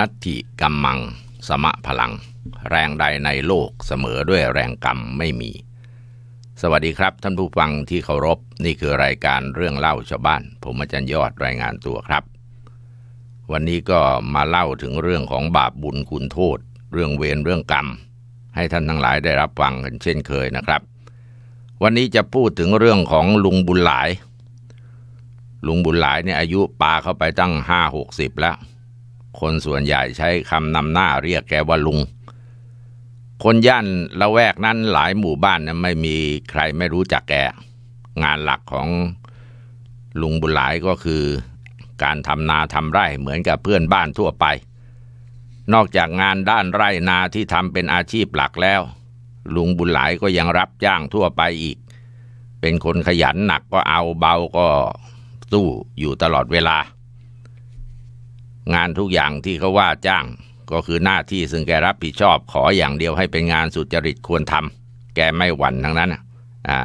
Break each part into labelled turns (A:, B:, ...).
A: นัตถิกรมมังสมะพลัง แรงใดในโลกเสมอด้วยแรงกรรมไม่มี สวัสดีครับท่านผู้ฟังที่เคารพนี่คือรายการเรื่องเล่าชาวบ้านผมอาจารย์ยอดรายงานตัวครับ วันนี้ก็มาเล่าถึงเรื่องของบาปบุญคุณโทษ เรื่องเวรเรื่องกรรม ให้ท่านทั้งหลายได้รับฟังกันเช่นเคยนะครับ วันนี้จะพูดถึงเรื่องของลุงบุญหลาย ลุงบุญหลายเนี่ยอายุปาเข้าไปตั้งห้าหกสิบแล้วคนส่วนใหญ่ใช้คำนำหน้าเรียกแกว่าลุง คนย่านละแวกนั้นหลายหมู่บ้านนะไม่มีใครไม่รู้จักแก งานหลักของลุงบุญหลายก็คือการทำนาทำไร่เหมือนกับเพื่อนบ้านทั่วไป นอกจากงานด้านไร่นาที่ทำเป็นอาชีพหลักแล้ว ลุงบุญหลายก็ยังรับจ้างทั่วไปอีก เป็นคนขยันหนักก็เอาเบาก็สู้อยู่ตลอดเวลางานทุกอย่างที่เขาว่าจ้าง ก็คือหน้าที่ซึ่งแกรับผิดชอบขออย่างเดียวให้เป็นงานสุจริตควรทำแกไม่หวั่นทั้งนั้นอ่า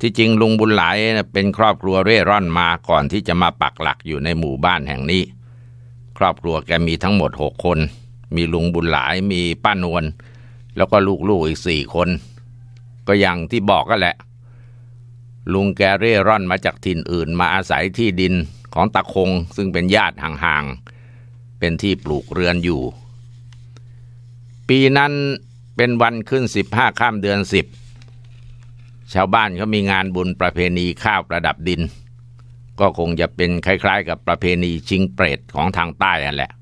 A: ที่จริงลุงบุญหลายเป็นครอบครัวเร่ร่อนมาก่อนที่จะมาปักหลักอยู่ในหมู่บ้านแห่งนี้ ครอบครัวแกมีทั้งหมดหกคน มีลุงบุญหลายมีป้านวลแล้วก็ลูกๆอีกสี่คน ก็อย่างที่บอกก็แหละ ลุงแกเร่ร่อนมาจากถิ่นอื่น มาอาศัยที่ดินของ ตะคงซึ่งเป็นญาติห่าง ๆ เป็นที่ปลูกเรือนอยู่ ปีนั้นเป็นวันขึ้นสิบห้าข้ามเดือนสิบชาวบ้านเขามีงานบุญประเพณีข้าวประดับดิน ก็คงจะเป็นคล้าย ๆ กับประเพณีชิงเปรตของทางใต้นั่นแหละ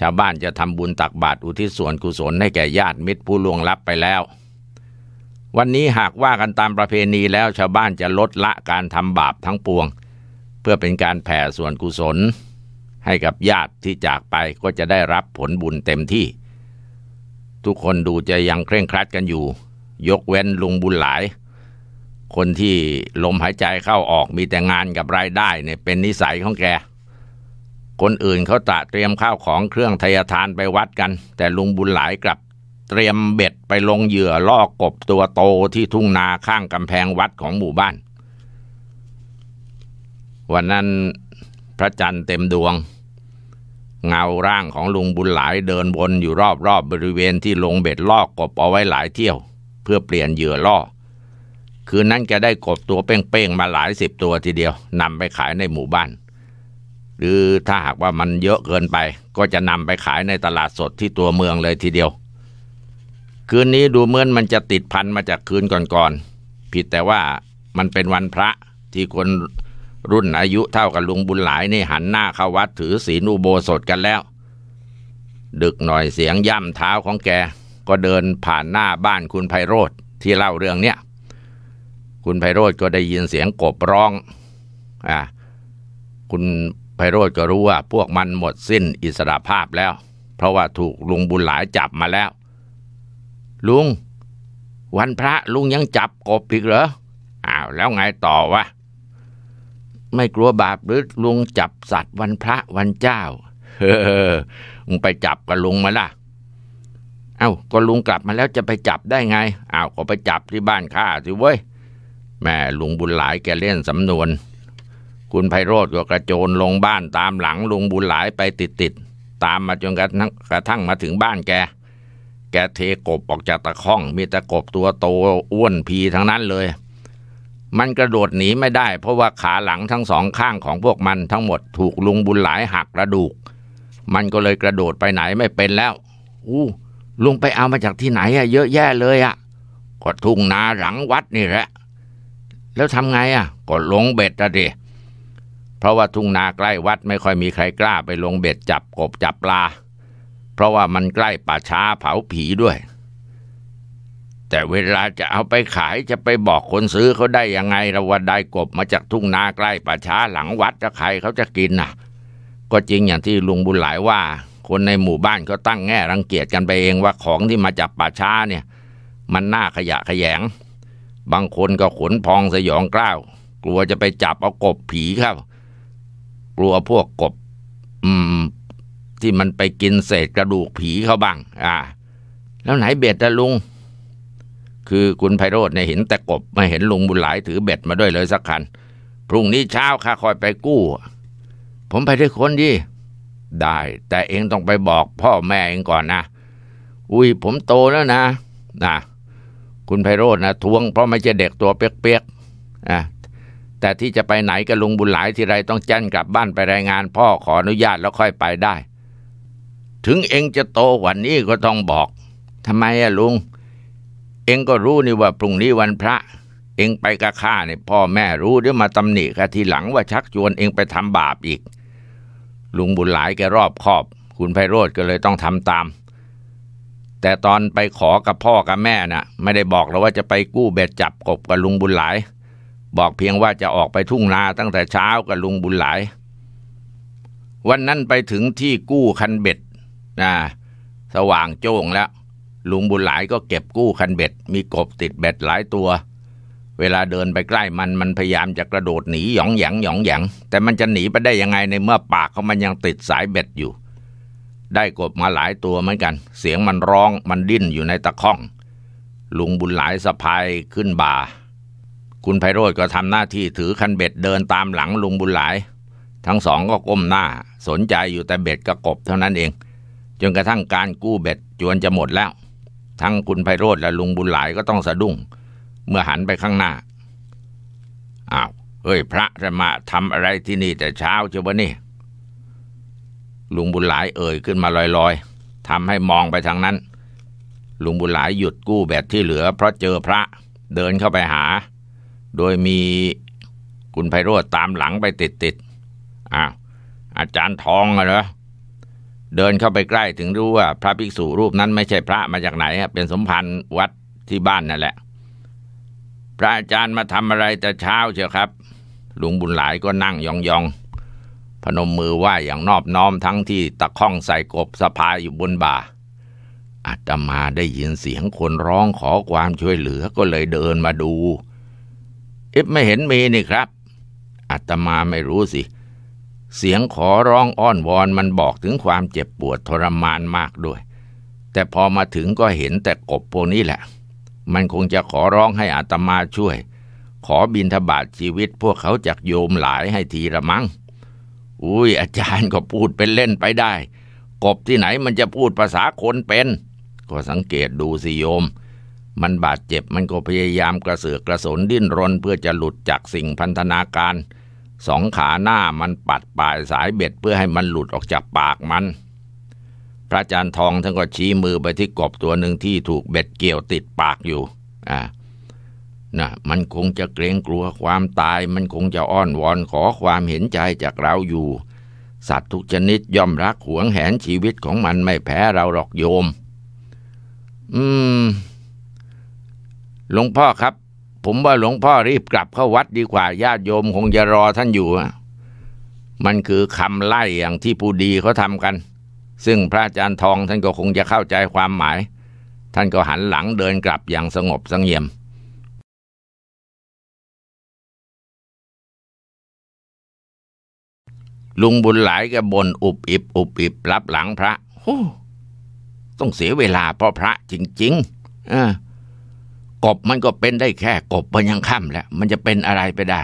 A: ชาวบ้านจะทำบุญตักบาตรอุทิศส่วนกุศลให้ แก่ญาติมิตรผู้ล่วงลับไปแล้ว วันนี้หากว่ากันตามประเพณีแล้วชาวบ้านจะลดละการทำบาปทั้งปวงเพื่อเป็นการแผ่ส่วนกุศล ให้กับญาติที่จากไปก็จะได้รับผลบุญเต็มที่ ทุกคนดูจะยังเคร่งครัดกันอยู่ ยกเว้นลุงบุญหลาย คนที่ลมหายใจเข้าออกมีแต่งานกับรายได้เนี่ยเป็นนิสัยของแกคนอื่นเขาตะเตรียมข้าวของเครื่องทยทานไปวัดกัน แต่ลุงบุญหลายกลับเตรียมเบ็ดไปลงเหยื่อล่อกบตัวโตที่ทุ่งนาข้างกำแพงวัดของหมู่บ้านวันนั้นพระจันทร์เต็มดวง เงาร่างของลุงบุญหลายเดินวนอยู่รอบๆบบริเวณที่ลงเบ็ดลอกกบเอาไว้หลายเที่ยว เพื่อเปลี่ยนเหยื่อล่อคืนนั้นแกได้กบตัวเป้งๆมาหลายสิบตัวทีเดียวนำไปขายในหมู่บ้าน หรือถ้าหากว่ามันเยอะเกินไปก็จะนำไปขายในตลาดสดที่ตัวเมืองเลยทีเดียว คืนนี้ดูเหมือนมันจะติดพันมาจากคืนก่อนๆผิดแต่ว่ามันเป็นวันพระที่คนรุ่นอายุเท่ากับลุงบุญหลายนี่หันหน้าเข้าวัด ถือศีลอุโบสถกันแล้ว ดึกหน่อยเสียงย่ำเท้าของแก ก็เดินผ่านหน้าบ้านคุณไพโรธที่เล่าเรื่องเนี้ย คุณไพโรธก็ได้ยินเสียงกบร้องอ่าคุณไพโรธก็รู้ว่าพวกมันหมดสิ้นอิสรภาพแล้ว เพราะว่าถูกลุงบุญหลายจับมาแล้ว ลุง วันพระลุงยังจับกบอีกเหรออ้าวแล้วไงต่อวะไม่กลัวบาปหรือลุงจับสัตว์วันพระวันเจ้าเฮ้อมึงไปจับกับลุงมาล่ะ เอา้า ก็ลุงกลับมาแล้วจะไปจับได้ไงอ้าวก็ไปจับที่บ้านข้า สิเว้ย แม่ลุงบุญหลายแกเล่นสำนวน คุณไพโรธก็กระโจนลงบ้านตามหลังลุงบุญหลายไปติดติด ตามมาจนกระทั่งกระทั่งมาถึงบ้านแก แกเทกบออกจากตะข้อง มีตะกบตัวโตอ้วนพีทั้งนั้นเลยมันกระโดดหนีไม่ได้เพราะว่าขาหลังทั้งสองข้างของพวกมันทั้งหมดถูกลุงบุญหลายหักกระดูก มันก็เลยกระโดดไปไหนไม่เป็นแล้วอู้ลุงไปเอามาจากที่ไหนอะเยอะแยะเลยอะก็ทุ่งนาหลังวัดนี่แหละแล้วทำไงอะก็ลงเบ็ดอะดิเพราะว่าทุ่งนาใกล้วัดไม่ค่อยมีใครกล้าไปลงเบ็ดจับกบจับปลา เพราะว่ามันใกล้ป่าช้าเผาผีด้วยแต่เวลาจะเอาไปขายจะไปบอกคนซื้อเขาได้ยังไงเราว่าได้กบมาจากทุ่งนาใกล้ป่าช้า หลังวัดจะใครเขาจะกินน่ะ ก็จริงอย่างที่ลุงบุญหลายว่า คนในหมู่บ้านเขาตั้งแง่รังเกียจกันไปเองว่าของที่มาจากป่าช้าเนี่ย มันน่าขยะขยง บางคนก็ขนพองสยองกล้าว กลัวจะไปจับเอากบผีครับ กลัวพวกกบ อืม ที่มันไปกินเศษกระดูกผีเขาบ้าง อ่า แล้วไหนเบ็ดนะลุงคือ คุณไพโรธเนี่ยเห็นแต่กบไม่เห็นลุงบุญหลายถือเบ็ดมาด้วยเลยสักคันพรุ่งนี้เช้าข้าคอยไปกู้ ผมไปด้วยคนดีได้ แต่เองต้องไปบอกพ่อแม่เองก่อนนะ อุ้ยผมโตแล้วนะนะคุณไพโรธนะทวงเพราะไม่ใช่เด็กตัวเปียกๆะแต่ที่จะไปไหนกับลุงบุญหลายที่ไรต้องแจ้นกลับบ้านไปรายงาน พ่อขออนุญาตแล้วค่อยไปได้ ถึงเองจะโตกว่านี้ก็ต้องบอกทำไมอะลุงเองก็รู้นี่ว่าพรุ่งนี้วันพระเองไปกับข้าเนี่ยพ่อแม่รู้เดี๋ยวมาตำหนิกะทีหลังว่าชักชวนเองไปทำบาปอีกลุงบุญหลายแกรอบคอบ คุณไพโรธก็เลยต้องทำตาม แต่ตอนไปขอกับพ่อกับแม่นะ่ะ ไม่ได้บอกเราว่าจะไปกู้เบ็ดจับกบกับลุงบุญหลาย บอกเพียงว่าจะออกไปทุ่งนาตั้งแต่เช้ากับลุงบุญหลาย วันนั้นไปถึงที่กู้คันเบ็ดนะสว่างโจ่งแล้วลุงบุญหลายก็เก็บกู้คันเบ็ดมีกบติดเบ็ดหลายตัว เวลาเดินไปใกล้มันมันพยายามจะกระโดดหนีหยองหยังหยองหยังแต่มันจะหนีไปได้ยังไงในเมื่อปากขามันยังติดสายเบ็ดอยู่ ได้กบมาหลายตัวเหมือนกัน เสียงมันร้องมันดิ้นอยู่ในตะข้องลุงบุญหลายสะพายขึ้นบ่า คุณไพโรธก็ทำหน้าที่ถือคันเบ็ดเดินตามหลังลุงบุญหลาย ทั้งสองก็ก้มหน้า สนใจอยู่แต่เบ็ดกระกบเท่านั้นเอง จนกระทั่งการกู้เบ็ดจวนจะหมดแล้วทั้งคุณไพโรธและลุงบุญหลายก็ต้องสะดุ้งเมื่อหันไปข้างหน้าอ้าวเฮ้ยพระจะมาทำอะไรที่นี่แต่เช้าเช้าวนี่ลุงบุญหลายเอ่ยขึ้นมาลอยๆทำให้มองไปทางนั้น ลุงบุญหลายหยุดกู้แบบที่เหลือเพราะเจอพระเดินเข้าไปหา โดยมีคุณไพโรธตามหลังไปติดๆอ้าวอาจารย์ทองเหรอเดินเข้าไปใกล้ถึงรู้ว่า พระภิกษุรูปนั้นไม่ใช่พระมาจากไหน เป็นสมภารวัดที่บ้านนั่นแหละ พระอาจารย์มาทำอะไร แต่เช้าเชียวครับ หลวงบุญหลายก็นั่งยอง ๆพนมมือไหว้อย่างนอบน้อมทั้งที่ตะข้องใส่กบสะพายอยู่บนบ่า อาตมาได้ยินเสียงคนร้องขอความช่วยเหลือก็เลยเดินมาดูเอ๊ะไม่เห็นมีนี่ครับอาตมาไม่รู้สิเเสียงขอร้องอ้อนวอนมันบอกถึงความเจ็บปวดทรมานมากด้วย แต่พอมาถึงก็เห็นแต่กบพวกนี้แหละ มันคงจะขอร้องให้อาตมาช่วย ขอบินทบาทชีวิตพวกเขาจากโยมหลายให้ทีละมัง้งอุ้ยอาจารย์ก็พูดเป็นเล่นไปได้ กบที่ไหนมันจะพูดภาษาคนเป็น ก็สังเกตดูสิโยม มันบาดเจ็บมันก็พยายามกระเสือกกระสนดิ้นรนเพื่อจะหลุดจากสิ่งพันธนาการสองขาหน้ามันปัดปลายสายเบ็ดเพื่อให้มันหลุดออกจากปากมัน พระอาจารย์ทองท่านก็ชี้มือไปที่กบตัวหนึ่งที่ถูกเบ็ดเกี่ยวติดปากอยู่อ่านะมันคงจะเกรงกลัวความตาย มันคงจะอ้อนวอนขอความเห็นใจจากเราอยู่ สัตว์ทุกชนิดย่อมรักหวงแหนชีวิตของมันไม่แพ้เราหรอกโยม อืมหลวงพ่อครับผมว่าหลวงพ่อรีบกลับเข้าวัดดีกว่าญาติโยมคงจะรอท่านอยู่ มันคือคำไล่อย่างที่ผู้ดีเขาทำกัน ซึ่งพระอาจารย์ทองท่านก็คงจะเข้าใจความหมาย ท่านก็หันหลังเดินกลับอย่างสงบสงเงียม ลุงบุญหลายก็บนอุบอิบอุบอิบรับหลังพระโอ้ต้องเสียเวลาเพราะพระจริงๆอ่ากบมันก็เป็นได้แค่กบมันยังค่าแล้วมันจะเป็นอะไรไปได้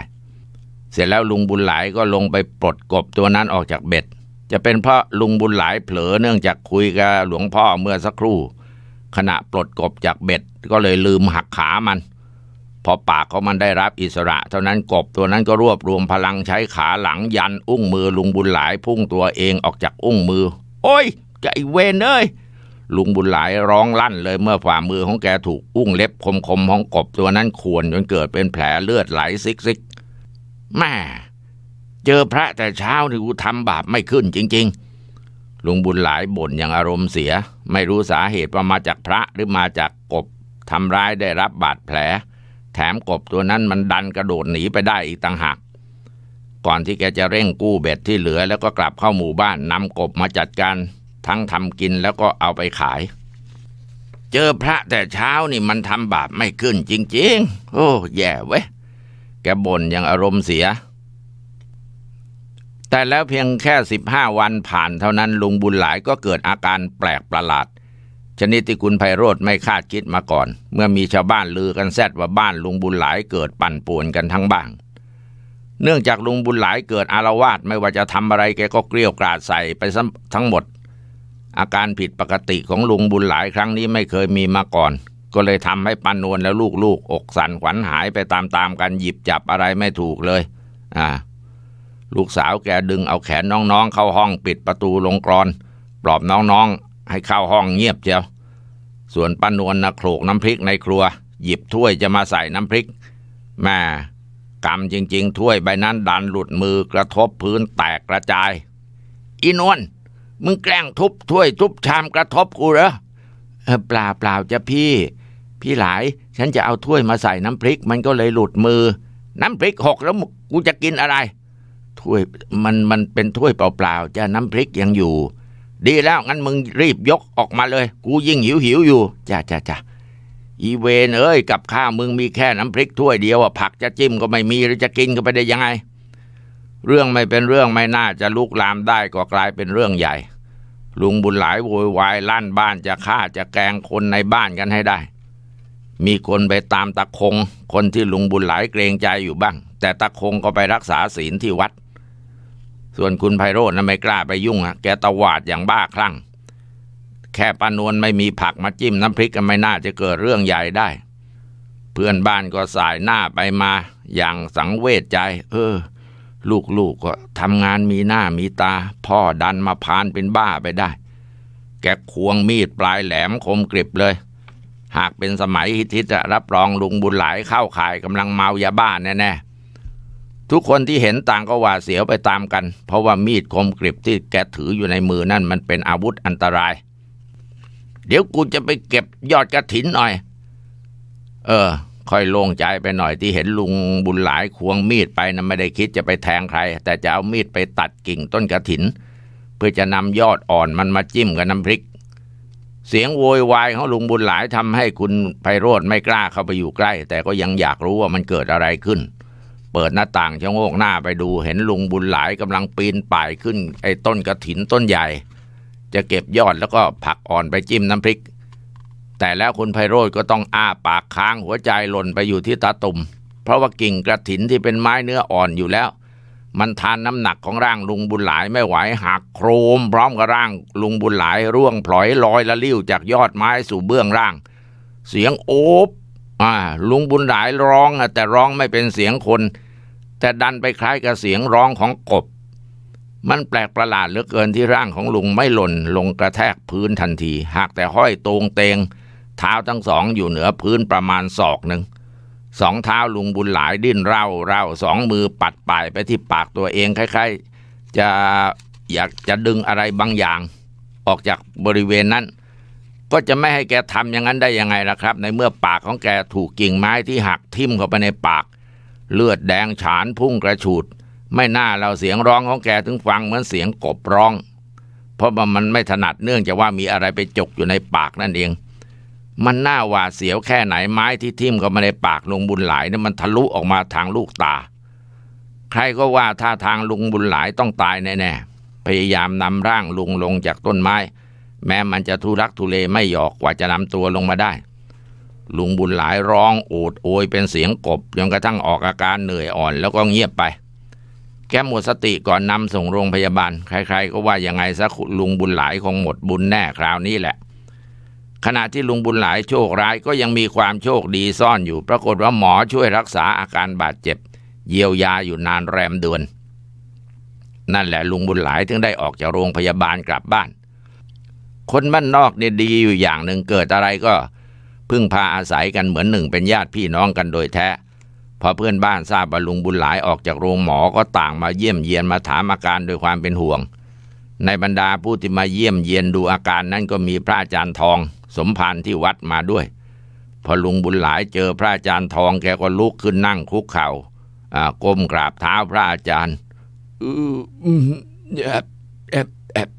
A: เสร็จแล้วลุงบุญหลายก็ลงไปปลดกบตัวนั้นออกจากเบ็ด จะเป็นเพราะลุงบุญหลายเผลอเนื่องจากคุยกับหลวงพ่อเมื่อสักครู่ ขณะปลดกบจากเบ็ดก็เลยลืมหักขามัน พอปากของมันได้รับอิสระ เท่านั้นกบตัวนั้นก็รวบรวมพลังใช้ขาหลังยันอุ้งมือลุงบุญหลายพุ่งตัวเองออกจากอุ้งมือ โอ้ยไอเวนเอ้ยลุงบุญหลายร้องลั่นเลยเมื่อฝ่ามือของแกถูกอุ้งเล็บคมคมของกบตัวนั้นขวนจนเกิดเป็นแผลเลือดไหลซิกซิกแม่ เจอพระแต่เช้าที่กูทำบาปไม่ขึ้นจริงๆ ลุงบุญหลายบ่นอย่างอารมณ์เสีย ไม่รู้สาเหตุว่ามาจากพระหรือมาจากกบ ทำร้ายได้รับบาดแผล แถมกบตัวนั้นมันดันกระโดดหนีไปได้อีกต่างหาก ก่อนที่แกจะเร่งกู้เบ็ดที่เหลือแล้วก็กลับเข้าหมู่บ้านนำกบมาจัดการทั้งทำกินแล้วก็เอาไปขาย เจอพระแต่เช้านี่มันทำบาปไม่ขึ้นจริง ๆ โอ้ แย่เว้ย แกบ่นอย่างอารมณ์เสีย แต่แล้วเพียงแค่สิบห้าวันผ่านเท่านั้น ลุงบุญหลายก็เกิดอาการแปลกประหลาด ชนิดที่คุณไพโรธไม่คาดคิดมาก่อน เมื่อมีชาวบ้านลือกันแซดว่าบ้านลุงบุญหลายเกิดปั่นป่วนกันทั้งบ้าน เนื่องจากลุงบุญหลายเกิดอารวาสไม่ว่าจะทำอะไรแกก็เกลี้ยกล่อดใส่ไปทั้งหมดอาการผิดปกติของลุงบุญหลายครั้งนี้ไม่เคยมีมาก่อน ก็เลยทำให้ปันนวลและลูกๆอกสั่นขวัญหายไปตามๆกัน หยิบจับอะไรไม่ถูกเลย อ่า ลูกสาวแกดึงเอาแขนน้องๆ เข้าห้องปิดประตูลงกรอนปลอบน้องๆให้เข้าห้องเงียบเจียวส่วนปันนวลนะโขลกน้ำพริกในครัว หยิบถ้วยจะมาใส่น้ำพริกแม่กรรมจริงๆถ้วยใบนั้น ดันหลุดมือกระทบพื้นแตกกระจายอีนวลมึงแกล้งทุบถ้วยทุบ ชามกระทบกูเหรอเออเปล่าเปล่าจะพี่ พี่หลายฉันจะเอาถ้วยมาใส่น้ำพริกมันก็เลยหลุดมือ น้ำพริกหกแล้วกูจะกินอะไรถ้วยมันมันเป็นถ้วยเปล่าเปล่าจะน้ำพริกยังอยู่ ดีแล้วงั้นมึงรีบยกออกมาเลยกูยิ่งหิวหิวอยู่จ้าจ้าจ้าอีเวนเอ้ยกับข้ามึงมีแค่น้ำพริกถ้วยเดียวอะผักจะจิ้มก็ไม่มีหรือจะกินก็ไปได้ยังไงเรื่องไม่เป็นเรื่องไม่น่าจะลุกลามได้ก็กลายเป็นเรื่องใหญ่ลุงบุญหลายโวยวายลั่นบ้านจะฆ่าจะแกงคนในบ้านกันให้ได้ มีคนไปตามตะคงคนที่ลุงบุญหลายเกรงใจอยู่บ้าง แต่ตะคงก็ไปรักษาศีลที่วัด ส่วนคุณไพโรจน์ไม่กล้าไปยุ่งอะแกตวาดอย่างบ้าคลั่งแค่ปานวนไม่มีผักมาจิ้มน้ำพริกก็ไม่น่าจะเกิดเรื่องใหญ่ได้ เพื่อนบ้านก็สายหน้าไปมาอย่างสังเวชใจ เออลูกๆกก็ทำงานมีหน้ามีตาพ่อดันมาพานเป็นบ้าไปได้ แกควงมีดปลายแหลมคมกริบเลย หากเป็นสมัยฮิตจิรับรองลุงบุญหลายเข้าขายกำลังเมายาบ้าแน่แ่ทุกคนที่เห็นต่างก็หวาดเสียวไปตามกัน เพราะว่ามีดคมกริบที่แกถืออยู่ในมือนั่นมันเป็นอาวุธอันตราย เดี๋ยวกูจะไปเก็บยอดกระถินหน่อย เออค่อยโล่งใจไปหน่อยที่เห็นลุงบุญหลายควงมีดไปนะไม่ได้คิดจะไปแทงใคร แต่จะเอามีดไปตัดกิ่งต้นกระถิน เพื่อจะนำยอดอ่อนมันมาจิ้มกับน้ำพริก เสียงโวยวายของลุงบุญหลายทำให้คุณไพโรธไม่กล้าเข้าไปอยู่ใกล้ แต่ก็ยังอยากรู้ว่ามันเกิดอะไรขึ้น เปิดหน้าต่างชะโงกหน้าไปดูเห็นลุงบุญหลายกำลังปีนป่ายขึ้นไอ้ต้นกระถินต้นใหญ่ จะเก็บยอดแล้วก็ผักอ่อนไปจิ้มน้ำพริกแต่แล้วคุณไพโรธก็ต้องอ้าปากค้างหัวใจหล่นไปอยู่ที่ตาตุ่มเพราะว่ากิ่งกระถินที่เป็นไม้เนื้ออ่อนอยู่แล้ว มันทานน้ำหนักของร่างลุงบุญหลายไม่ไหวหักโครม พร้อมกับร่าง ลุงบุญหลายร่วงพลอยลอยละลิ้วจากยอดไม้สู่เบื้องร่าง เสียงโอบอ่า ลุงบุญหลายร้องแต่ร้องไม่เป็นเสียงคน แต่ดันไปคล้ายกับเสียงร้องของกบ มันแปลกประหลาดเหลือเกินที่ร่างของลุงไม่หล่น ลงกระแทกพื้นทันที หากแต่ห้อยตรงเตงเท้าทั้งสองอยู่เหนือพื้นประมาณศอกหนึ่ง สองเท้าลุงบุญหลายดิ้นเร่าเร่าสองมือปัดป่ายไปที่ปากตัวเองคล้ายๆ จะอยากจะดึงอะไรบางอย่าง ออกจากบริเวณนั้น ก็จะไม่ให้แกทำอย่างนั้นได้ยังไงล่ะครับ ในเมื่อปากของแกถูกกิ่งไม้ที่หักทิ่มเข้าไปในปาก เลือดแดงฉานพุ่งกระฉูด ไม่น่าเราเสียงร้องของแกถึงฟังเหมือนเสียงกบร้อง เพราะมันไม่ถนัดเนื่องจากว่ามีอะไรไปจกอยู่ในปากนั่นเองมันหน้าหวาดเสียวแค่ไหนไม้ที่ทิ่มเข้ามาในปากลุงบุญหลายเนี่ยมันทะลุออกมาทางลูกตา ใครก็ว่าท่าทางลุงบุญหลายต้องตายแน่ๆพยายามนำร่างลุงลงจากต้นไม้ แม้มันจะทุรักทุเลไม่หยอกกว่าจะนำตัวลงมาได้ลุงบุญหลายร้องโอดโอยเป็นเสียงกบจนกระทั่งออกอาการเหนื่อยอ่อนแล้วก็เงียบไป แกหมดสติก่อนนำส่งโรงพยาบาล ใครๆ ก็ว่ายังไงซะลุงบุญหลายคงหมดบุญแน่คราวนี้แหละขณะที่ลุงบุญหลายโชคร้ายก็ยังมีความโชคดีซ่อนอยู่ ปรากฏว่าหมอช่วยรักษาอาการบาดเจ็บ เยียวยาอยู่นานแรมเดือน นั่นแหละลุงบุญหลายถึงได้ออกจากโรงพยาบาลกลับบ้าน คนบ้านนอกเนี่ยดีอยู่อย่างหนึ่ง เกิดอะไรก็ พึ่งพาอาศัยกันเหมือนหนึ่งเป็นญาติพี่น้องกันโดยแท้ พอเพื่อนบ้านทราบว่าลุงบุญหลายออกจากโรงหมอก็ต่างมาเยี่ยมเยียนมาถามอาการด้วยความเป็นห่วง ในบรรดาผู้ที่มาเยี่ยมเยียนดูอาการนั้นก็มีพระอาจารย์ทองสมภารที่วัดมาด้วย พอลุงบุญหลายเจอพระอาจารย์ทองแกก็ลุกขึ้นนั่งคุกเขา่าก้มกราบเท้าพระอาจารย์แอบแอบแอบ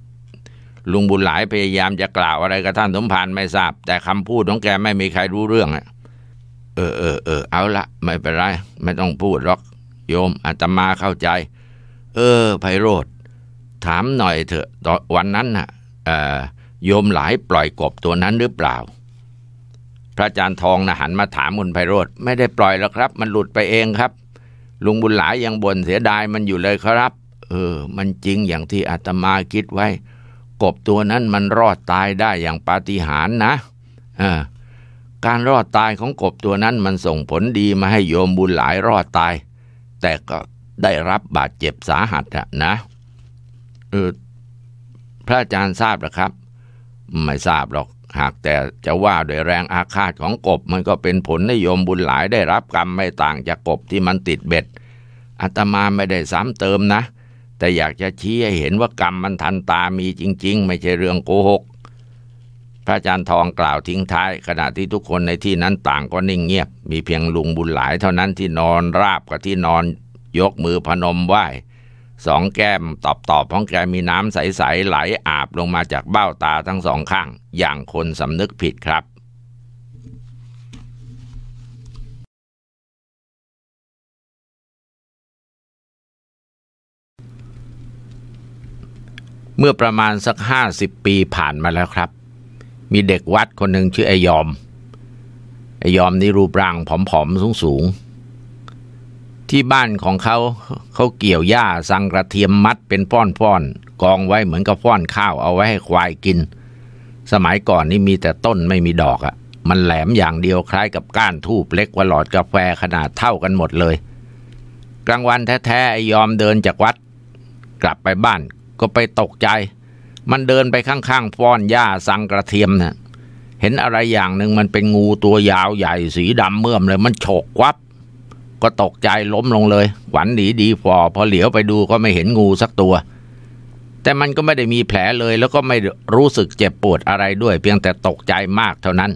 A: ลุงบุญหลายพยายามจะกล่าวอะไรกับท่านสมภารไม่ทราบ แต่คำพูดของแกไม่มีใครรู้เรื่องอะเออเออเออเอาละไม่เป็นไรไม่ต้องพูดหรอก โยม อาตมาเข้าใจ เออไพโรธถามหน่อยเถอะวันนั้นน่ะเออโยมหลายปล่อยกบตัวนั้นหรือเปล่า พระอาจารย์ทองนะหันมาถามคุณไพโรธไม่ได้ปล่อยแล้วครับ มันหลุดไปเองครับลุงบุญหลายยังบ่นเสียดายมันอยู่เลยครับ เออมันจริงอย่างที่อาตมาคิดไว้ กบตัวนั้นมันรอดตายได้อย่างปาฏิหาริย์นะเออการรอดตายของกบตัวนั้นมันส่งผลดีมาให้โยมบุญหลายรอดตาย แต่ก็ได้รับบาดเจ็บสาหัสนะเออพระอาจารย์ทราบหรือครับไม่ทราบหรอกหากแต่จะว่าโดยแรงอาฆาตของกบมันก็เป็นผลนิยมบุญหลายได้รับกรรมไม่ต่างจากกบที่มันติดเบ็ดอาตมาไม่ได้ซ้ำเติมนะ แต่อยากจะชี้ให้เห็นว่ากรรมมันทันตามีจริง ๆ ไม่ใช่เรื่องโกหก พระอาจารย์ทองกล่าวทิ้งท้าย ขณะที่ทุกคนในที่นั้นต่างก็นิ่งเงียบ มีเพียงลุงบุญหลายเท่านั้นที่นอนราบกับที่นอน ยกมือพนมไหว้สองแก้มตอบตอบของแกมีน้ำใสๆไหลอาบลงมาจากเบ้าตาทั้งสองข้าง อย่างคนสำนึกผิดครับ เมื่อประมาณสักห้าสิบปีผ่านมาแล้วครับ มีเด็กวัดคนหนึ่งชื่อไอยอมไอยอมนี่รูปร่างผอมๆสูงๆที่บ้านของเขาเขาเกี่ยวหญ้าสังกระเทียมมัดเป็นป้อนๆ กองไว้เหมือนกับป้อนข้าวเอาไว้ให้ควายกิน สมัยก่อนนี่มีแต่ต้นไม่มีดอกอะ่ะมันแหลมอย่างเดียวคล้ายกับก้านทูบเล็กกว่าหลอดกาแฟขนาดเท่ากันหมดเลย กลางวันแท้ๆไอยอมเดินจากวัด กลับไปบ้านก็ไปตกใจ มันเดินไปข้างๆป้อนหญ้าสังกระเทียมนะ่ะเห็นอะไรอย่างหนึ่งมันเป็นงูตัวยาวใหญ่สีดำเมื่อมเลยมันโฉกควับก็ตกใจล้มลงเลยขวัญหนีดีพอพอเหลียวไปดูก็ไม่เห็นงูสักตัว แต่มันก็ไม่ได้มีแผลเลยแล้วก็ไม่รู้สึกเจ็บปวดอะไรด้วยเพียงแต่ตกใจมากเท่านั้น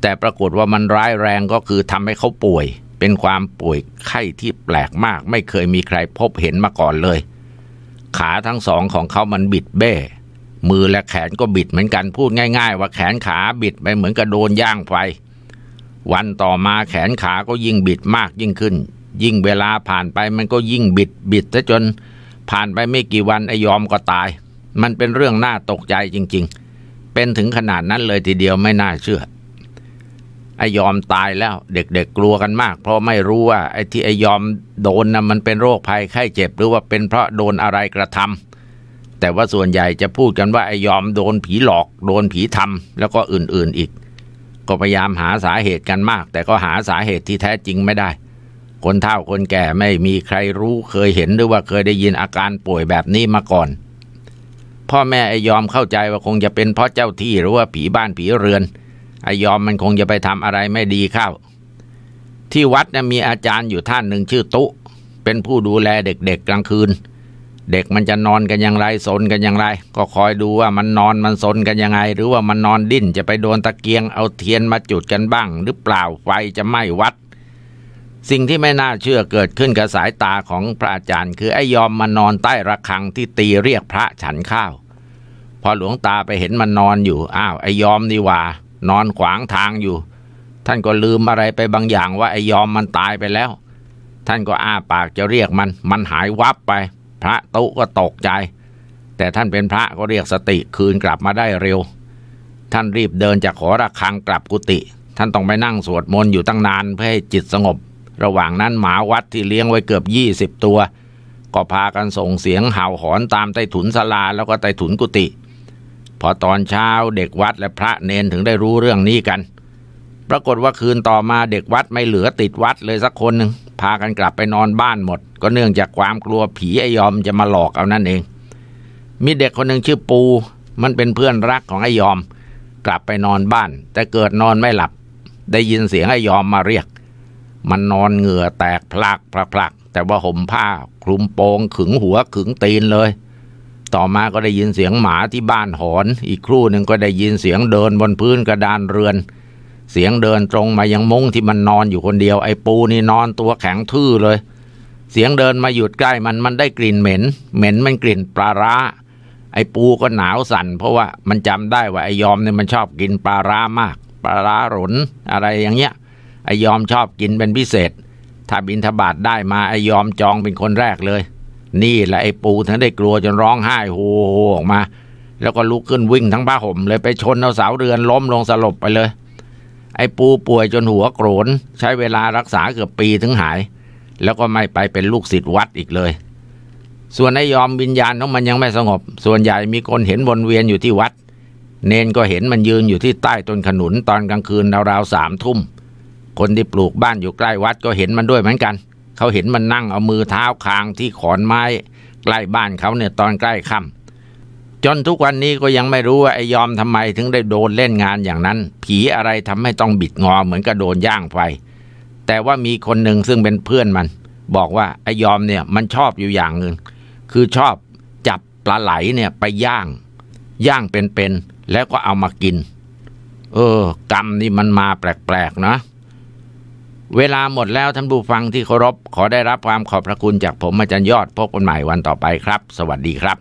A: แต่ปรากฏว่ามันร้ายแรงก็คือทำให้เขาป่วย เป็นความป่วยไข้ที่แปลกมาก ไม่เคยมีใครพบเห็นมาก่อนเลย ขาทั้งสองของเขามันบิดเบ้มือและแขนก็บิดเหมือนกันพูดง่ายๆ ว่าแขนขาบิดไปเหมือนกระโดนย่างไฟวันต่อมาแขนขาก็ยิ่งบิดมากยิ่งขึ้น ยิ่งเวลาผ่านไปมันก็ยิ่งบิดบิดซะจน ผ่านไปไม่กี่วันไอยอมก็ตาย มันเป็นเรื่องน่าตกใจจริงๆ เป็นถึงขนาดนั้นเลยทีเดียวไม่น่าเชื่อไอยอมตายแล้วเด็กๆกลัวกันมาก เพราะไม่รู้ว่าไอที่ไอยอมโดนนะ่ะมันเป็นโรคภัยไข้เจ็บหรือว่าเป็นเพราะโดนอะไรกระทำ แต่ว่าส่วนใหญ่จะพูดกันว่าไอยอมโดนผีหลอก โดนผีทำแล้วก็อื่นๆอีกก็พยายามหาสาเหตุกันมาก แต่ก็หาสาเหตุที่แท้จริงไม่ได้ คนเฒ่าคนแก่ไม่มีใครรู้เคยเห็นหรือว่าเคยได้ยินอาการป่วยแบบนี้มาก่อน พ่อแม่ไอยอมเข้าใจว่าคงจะเป็นเพราะเจ้าที่หรือว่าผีบ้านผีเรือนไอยอมมันคงจะไปทำอะไรไม่ดีเข้า ที่วัดนะมีอาจารย์อยู่ท่านหนึ่งชื่อ ตุเป็นผู้ดูแลเด็กๆกลางคืนเด็กมันจะนอนกันอย่างไรสนกันอย่างไร ก็คอยดูว่ามันนอนมันสนกันยังไง หรือว่ามันนอนดิ้น จะไปโดนตะเกียงเอาเทียนมาจุดกันบ้าง หรือเปล่าไฟจะไหม้วัด สิ่งที่ไม่น่าเชื่อเกิดขึ้นกับสายตาของพระอาจารย์ คือไอ้ยอมมานอนใต้ระฆังที่ตีเรียกพระฉันข้าว พอหลวงตาไปเห็นมันนอนอยู่ อ้าวไอ้ยอมนี่ว่านอนขวางทางอยู่ ท่านก็ลืมอะไรไปบางอย่าง ว่าไอ้ยอมมันตายไปแล้ว ท่านก็อ้าปากจะเรียกมัน มันหายวับไปพระตุก็ตกใจ แต่ท่านเป็นพระก็เรียกสติคืนกลับมาได้เร็ว ท่านรีบเดินจากขอระฆังกลับกุฏิท่านต้องไปนั่งสวดมนต์อยู่ตั้งนาน เพื่อให้จิตสงบ ระหว่างนั้นหมาวัดที่เลี้ยงไว้เกือบยี่สิบตัว ก็พากันส่งเสียงเห่าหอนตามใต้ถุนศาลาแล้วก็ใต้ถุนกุฏิพอตอนเช้าเด็กวัดและพระเนนถึงได้รู้เรื่องนี้กัน ปรากฏว่าคืนต่อมาเด็กวัดไม่เหลือติดวัดเลยสักคนหนึ่งพากันกลับไปนอนบ้านหมด ก็เนื่องจากความกลัวผีไอยอมจะมาหลอกเอานั่นเอง มีเด็กคนหนึ่งชื่อปู มันเป็นเพื่อนรักของไอยอม กลับไปนอนบ้าน แต่เกิดนอนไม่หลับ ได้ยินเสียงไอยอมมาเรียก มันนอนเหงื่อแตกพลักพลักพลักแต่ว่าห่มผ้า คลุมโปงขึงหัวขึงตีนเลย ต่อมาก็ได้ยินเสียงหมาที่บ้านหอน อีกครู่หนึ่งก็ได้ยินเสียงเดินบนพื้นกระดานเรือนเสียงเดินตรงมายังมุ้งที่มันนอนอยู่คนเดียวไอ้ปูนี่นอนตัวแข็งทื่อเลย เสียงเดินมาหยุดใกล้มันมันได้กลิ่นเหม็น เหม็นมันกลิ่นปลาร้าไอ้ปูก็หนาวสั่นเพราะว่ามันจำได้ว่าไอ้ยอมเนี่ยมันชอบกินปลาร้ามากปลาร้าหลนอะไรอย่างเงี้ย ไอ้ยอมชอบกินเป็นพิเศษ ถ้าบินทบาทได้มาไอ้ยอมจองเป็นคนแรกเลย นี่แหละไอ้ปูถึงได้กลัวจนร้องไห้โฮโฮออกมา แล้วก็ลุกขึ้นวิ่งทั้งผ้าห่มเลยไปชนเอาเสาเรือนล้มลงสลบไปเลยไอ้ปูป่วยจนหัวโกรน ใช้เวลารักษาเกือบปีถึงหาย แล้วก็ไม่ไปเป็นลูกศิษย์วัดอีกเลย ส่วนไอ้ยอมวิญญาณของมันยังไม่สงบ ส่วนใหญ่มีคนเห็นวนเวียนอยู่ที่วัด เนนก็เห็นมันยืนอยู่ที่ใต้ต้นขนุนตอนกลางคืนราวๆสามทุ่มคนที่ปลูกบ้านอยู่ใกล้วัดก็เห็นมันด้วยเหมือนกัน เขาเห็นมันนั่งเอามือเท้าคางที่ขอนไม้ ใกล้บ้านเขาเนี่ยตอนใกล้ค่ำจนทุกวันนี้ก็ยังไม่รู้ว่า ไอ้ยอมทำไมถึงได้โดนเล่นงานอย่างนั้น ผีอะไรทำให้ต้องบิดงอเหมือนกับโดนย่างไฟ แต่ว่ามีคนหนึ่งซึ่งเป็นเพื่อนมัน บอกว่า ไอ้ยอมเนี่ย มันชอบอยู่อย่างหนึ่งคือชอบจับปลาไหลเนี่ยไปย่าง ย่างเป็นๆแล้วก็เอามากิน เออ กรรมนี่มันมาแปลกๆนะเวลาหมดแล้วท่านผู้ฟังที่เคารพขอได้รับความขอบพระคุณจากผมอาจารย์ยอดพบกันใหม่วันต่อไปครับ สวัสดีครับ